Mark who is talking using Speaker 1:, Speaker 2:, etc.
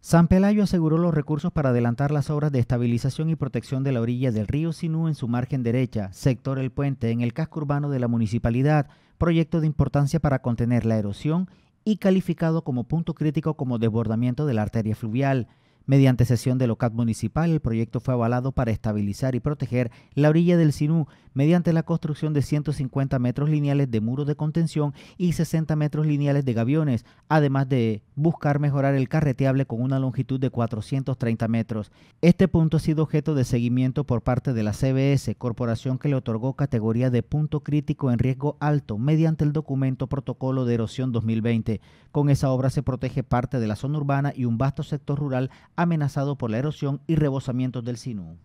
Speaker 1: San Pelayo aseguró los recursos para adelantar las obras de estabilización y protección de la orilla del río Sinú en su margen derecha, sector El Puente, en el casco urbano de la municipalidad, proyecto de importancia para contener la erosión y calificado como punto crítico como desbordamiento de la arteria fluvial. Mediante sesión del local municipal, el proyecto fue avalado para estabilizar y proteger la orilla del Sinú, mediante la construcción de 150 metros lineales de muros de contención y 60 metros lineales de gaviones, además de buscar mejorar el carreteable con una longitud de 430 metros. Este punto ha sido objeto de seguimiento por parte de la CBS, corporación que le otorgó categoría de punto crítico en riesgo alto mediante el documento Protocolo de Erosión 2020. Con esa obra se protege parte de la zona urbana y un vasto sector rural amenazado por la erosión y rebosamientos del Sinú.